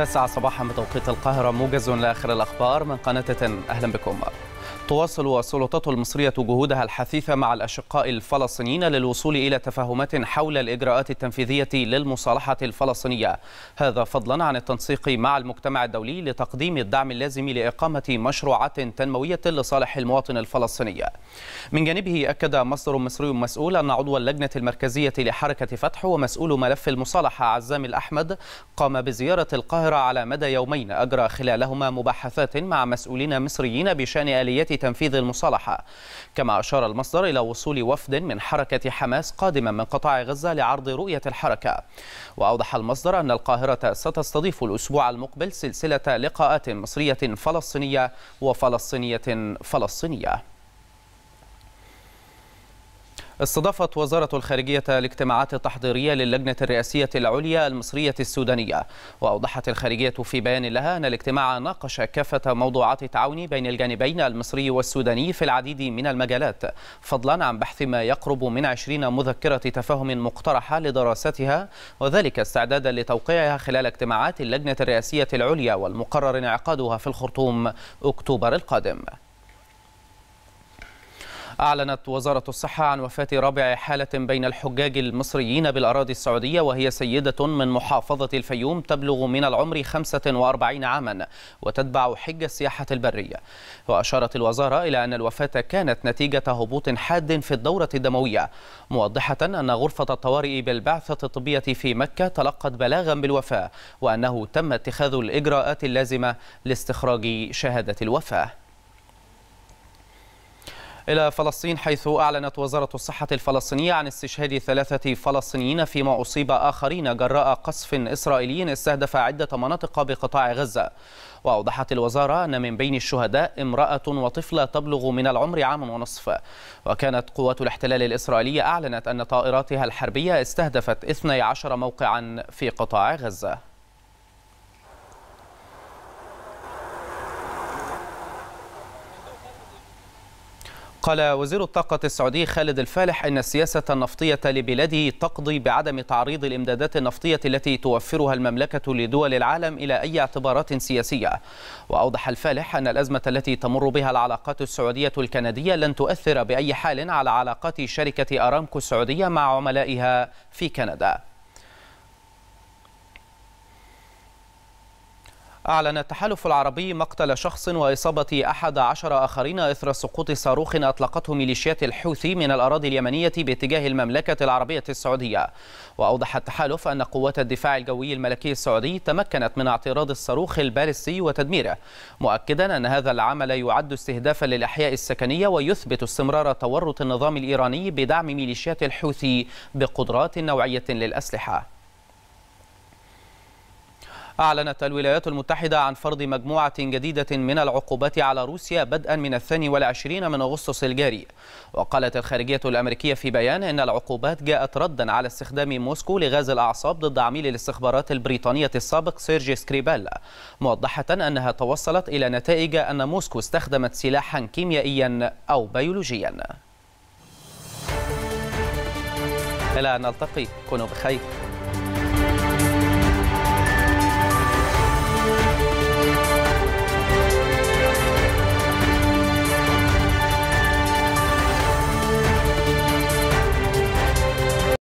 التاسعة صباحا بتوقيت القاهرة موجز لآخر الأخبار من قناة تن أهلا بكم تواصل السلطات المصرية جهودها الحثيثة مع الأشقاء الفلسطينيين للوصول إلى تفاهمات حول الإجراءات التنفيذية للمصالحة الفلسطينية هذا فضلا عن التنسيق مع المجتمع الدولي لتقديم الدعم اللازم لإقامة مشروعات تنموية لصالح المواطن الفلسطيني من جانبه أكد مصدر مصري مسؤول أن عضو اللجنة المركزية لحركة فتح ومسؤول ملف المصالحة عزام الأحمد قام بزيارة القاهرة على مدى يومين أجرى خلالهما مباحثات مع مسؤولين مصريين بشأن آليات تنفيذ المصالحة كما أشار المصدر إلى وصول وفد من حركة حماس قادما من قطاع غزة لعرض رؤية الحركة وأوضح المصدر أن القاهرة ستستضيف الأسبوع المقبل سلسلة لقاءات مصرية فلسطينية وفلسطينية فلسطينية استضافت وزارة الخارجية الاجتماعات التحضيرية للجنة الرئاسية العليا المصرية السودانية وأوضحت الخارجية في بيان لها أن الاجتماع ناقش كافة موضوعات التعاون بين الجانبين المصري والسوداني في العديد من المجالات فضلا عن بحث ما يقرب من 20 مذكرة تفاهم مقترحة لدراستها وذلك استعدادا لتوقيعها خلال اجتماعات اللجنة الرئاسية العليا والمقرر انعقادها في الخرطوم أكتوبر القادم أعلنت وزارة الصحة عن وفاة رابع حالة بين الحجاج المصريين بالأراضي السعودية وهي سيدة من محافظة الفيوم تبلغ من العمر 45 عاما وتتبع حج السياحة البرية وأشارت الوزارة إلى أن الوفاة كانت نتيجة هبوط حاد في الدورة الدموية موضحة أن غرفة الطوارئ بالبعثة الطبية في مكة تلقت بلاغا بالوفاة وأنه تم اتخاذ الإجراءات اللازمة لاستخراج شهادة الوفاة إلى فلسطين حيث أعلنت وزارة الصحة الفلسطينية عن استشهاد ثلاثة فلسطينيين فيما أصيب آخرين جراء قصف إسرائيلي استهدف عدة مناطق بقطاع غزة وأوضحت الوزارة أن من بين الشهداء امرأة وطفلة تبلغ من العمر عام ونصف وكانت قوات الاحتلال الإسرائيلية أعلنت أن طائراتها الحربية استهدفت 12 موقعا في قطاع غزة قال وزير الطاقة السعودي خالد الفالح أن السياسة النفطية لبلاده تقضي بعدم تعريض الإمدادات النفطية التي توفرها المملكة لدول العالم إلى أي اعتبارات سياسية وأوضح الفالح أن الأزمة التي تمر بها العلاقات السعودية الكندية لن تؤثر بأي حال على علاقات شركة أرامكو السعودية مع عملائها في كندا أعلن التحالف العربي مقتل شخص وإصابة أحد عشر آخرين إثر سقوط صاروخ أطلقته ميليشيات الحوثي من الأراضي اليمنية باتجاه المملكة العربية السعودية وأوضح التحالف أن قوات الدفاع الجوي الملكي السعودي تمكنت من اعتراض الصاروخ البالستي وتدميره مؤكدا أن هذا العمل يعد استهدافا للأحياء السكنية ويثبت استمرار تورط النظام الإيراني بدعم ميليشيات الحوثي بقدرات نوعية للأسلحة أعلنت الولايات المتحدة عن فرض مجموعة جديدة من العقوبات على روسيا بدءا من الثاني والعشرين من أغسطس الجاري وقالت الخارجية الأمريكية في بيان أن العقوبات جاءت ردا على استخدام موسكو لغاز الأعصاب ضد عميل الاستخبارات البريطانية السابق سيرجي سكريبال موضحة أنها توصلت إلى نتائج أن موسكو استخدمت سلاحا كيميائيا أو بيولوجيا إلى أن نلتقي كونوا بخير